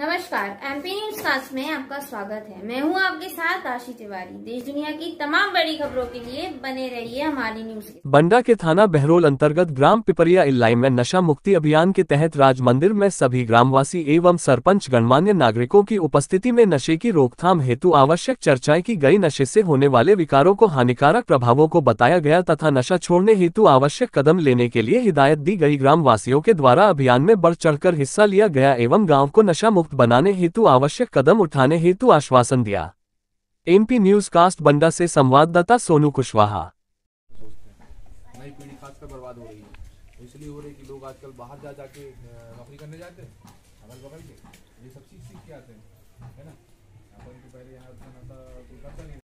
नमस्कार MP news cast में आपका स्वागत है मैं हूं आपके साथ आशी तिवारी देश दुनिया की तमाम बड़ी खबरों के लिए बने रहिए हमारी न्यूज बंडा के थाना बहरोल अंतर्गत ग्राम पिपरिया इलाई में नशा मुक्ति अभियान के तहत राज मंदिर में सभी ग्रामवासी एवं सरपंच गणमान्य नागरिकों की उपस्थिति में नशे की रोकथाम हेतु आवश्यक चर्चाएं की गयी नशे ऐसी होने वाले विकारों को हानिकारक प्रभावों को बताया गया तथा नशा छोड़ने हेतु आवश्यक कदम लेने के लिए हिदायत दी गयी वासियों के द्वारा अभियान में बढ़ चढ़कर हिस्सा लिया गया एवं गाँव को नशा मुक्त बनाने हेतु आवश्यक कदम उठाने हेतु आश्वासन दिया एमपी न्यूज कास्ट बंडा से संवाददाता सोनू कुशवाहा नई पीढ़ी खासकर बर्बाद हो रही है इसलिए हो रही कि लोग आजकल बाहर जा जाके नौकरी करने जाते हैं अगल बगल के ये सब चीज़ सीख के आते हैं है ना अपन तो पहले यहाँ कोई करता नहीं